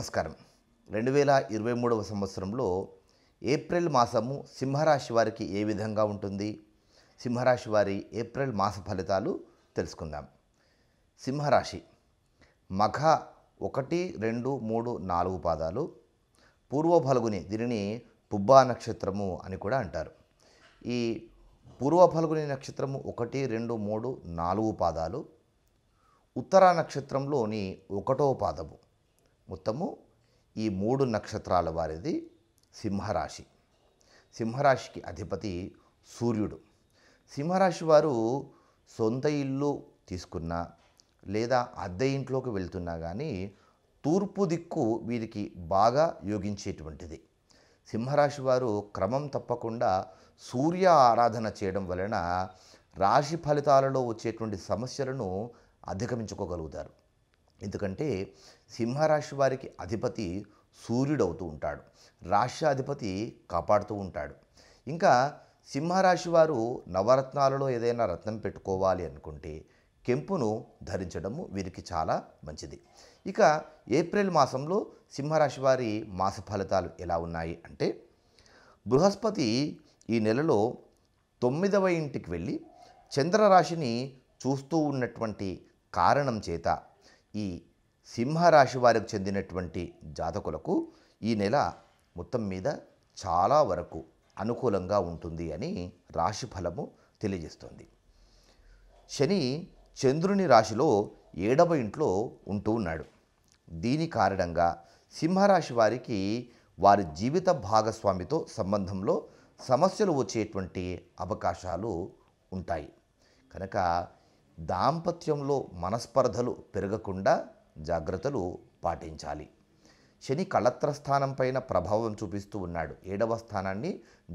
నమస్కారం రెండు వేల ఇరవై మూడవ సంవత్సరంలో ఏప్రిల్ మాసము సింహరాశి వారికి ఏ విధంగా ఉంటుంది సింహరాశి వారి ఏప్రిల్ మాస ఫలితాలు తెలుసుకుందాం సింహరాశి మఘ ఒకటి రెండు మూడు నాలుగు పాదాలు పూర్వ ఫలుగుని దీనిని పుబ్బా నక్షత్రము అని కూడా అంటారు ఈ పూర్వ ఫలుగుని నక్షత్రము ఒకటి రెండు మూడు నాలుగు పాదాలు ఉత్తర నక్షత్రంలోని ఒకటో పాదము మొత్తము ఈ మూడు నక్షత్రాల వారిది సింహరాశి సింహరాశికి అధిపతి సూర్యుడు సింహరాశి వారు సొంత ఇల్లు తీసుకున్నా లేదా అద్దె ఇంట్లోకి వెళ్తున్నా కానీ తూర్పు దిక్కు వీరికి బాగా యోగించేటువంటిది సింహరాశి వారు క్రమం తప్పకుండా సూర్య ఆరాధన చేయడం వలన రాశి ఫలితాలలో వచ్చేటువంటి సమస్యలను అధిగమించుకోగలుగుతారు ఎందుకంటే సింహరాశి వారికి అధిపతి సూర్యుడు అవుతూ ఉంటాడు రాశి అధిపతి కాపాడుతూ ఉంటాడు ఇంకా సింహరాశి వారు నవరత్నాలలో ఏదైనా రత్నం పెట్టుకోవాలి అనుకుంటే కెంపును ధరించడము వీరికి చాలా మంచిది ఇక ఏప్రిల్ మాసంలో సింహరాశి వారి మాస ఫలితాలు ఎలా ఉన్నాయి అంటే బృహస్పతి ఈ నెలలో తొమ్మిదవ ఇంటికి వెళ్ళి చంద్రరాశిని చూస్తూ ఉన్నటువంటి కారణం చేత ఈ సింహరాశి వారికి చెందినటువంటి జాతకులకు ఈ నెల మొత్తం మీద చాలా వరకు అనుకూలంగా ఉంటుంది అని రాశి ఫలము తెలియజేస్తుంది శని చంద్రుని రాశిలో ఏడవ ఇంట్లో ఉంటూ ఉన్నాడు దీని కారణంగా సింహరాశి వారికి వారి జీవిత భాగస్వామితో సంబంధంలో సమస్యలు వచ్చేటువంటి అవకాశాలు ఉంటాయి కనుక దాంపత్యంలో మనస్పర్ధలు పెరగకుండా జాగ్రత్తలు పాటించాలి శని కళత్ర స్థానంపైన ప్రభావం చూపిస్తూ ఉన్నాడు ఏడవ స్థానాన్ని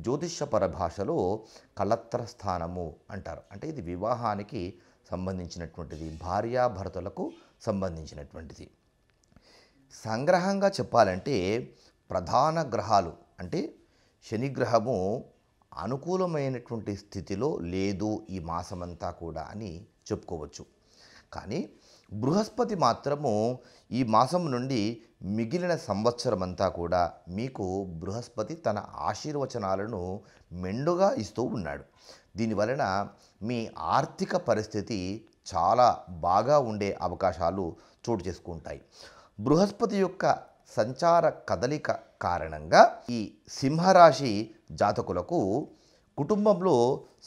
జ్యోతిష్యపర భాషలో కళత్ర స్థానము అంటారు అంటే ఇది వివాహానికి సంబంధించినటువంటిది భార్యాభర్తలకు సంబంధించినటువంటిది సంగ్రహంగా చెప్పాలంటే ప్రధాన గ్రహాలు అంటే శనిగ్రహము అనుకూలమైనటువంటి స్థితిలో లేదు ఈ మాసమంతా కూడా అని చెప్పుకోవచ్చు కానీ బృహస్పతి మాత్రము ఈ మాసం నుండి మిగిలిన సంవత్సరం అంతా కూడా మీకు బృహస్పతి తన ఆశీర్వచనాలను మెండుగా ఇస్తూ ఉన్నాడు దీనివలన మీ ఆర్థిక పరిస్థితి చాలా బాగా ఉండే అవకాశాలు చోటు చేసుకుంటాయి బృహస్పతి యొక్క సంచార కదలిక కారణంగా ఈ సింహరాశి జాతకులకు కుటుంబంలో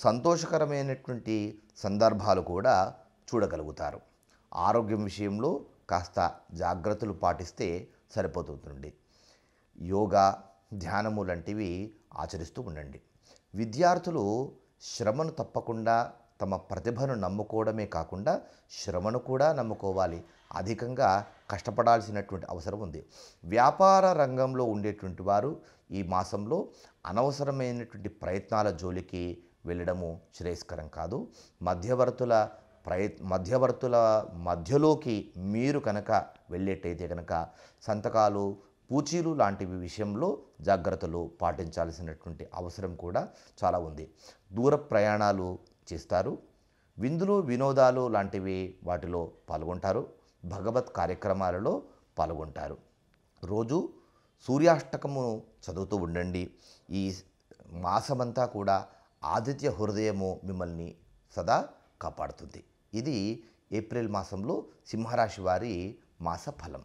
సంతోషకరమైనటువంటి సందర్భాలు కూడా చూడగలుగుతారు ఆరోగ్యం విషయంలో కాస్త జాగ్రత్తలు పాటిస్తే సరిపోతుందండి యోగా ధ్యానము లాంటివి ఆచరిస్తూ ఉండండి విద్యార్థులు శ్రమను తప్పకుండా తమ ప్రతిభను నమ్ముకోవడమే కాకుండా శ్రమను కూడా నమ్ముకోవాలి అధికంగా కష్టపడాల్సినటువంటి అవసరం ఉంది వ్యాపార రంగంలో ఉండేటువంటి వారు ఈ మాసంలో అనవసరమైనటువంటి ప్రయత్నాల జోలికి వెళ్ళడము శ్రేయస్కరం కాదు మధ్యవర్తుల ప్రయ మధ్యవర్తుల మధ్యలోకి మీరు కనుక వెళ్ళేటైతే కనుక సంతకాలు పూచీలు లాంటివి విషయంలో జాగ్రత్తలు పాటించాల్సినటువంటి అవసరం కూడా చాలా ఉంది దూర ప్రయాణాలు చేస్తారు విందులు వినోదాలు లాంటివి వాటిలో పాల్గొంటారు భగవత్ కార్యక్రమాలలో పాల్గొంటారు రోజు సూర్యాష్టకము చదువుతూ ఉండండి ఈ మాసమంతా కూడా ఆదిత్య హృదయము మిమ్మల్ని సదా కాపాడుతుంది ఇది ఏప్రిల్ మాసంలో సింహరాశి వారి మాస ఫలం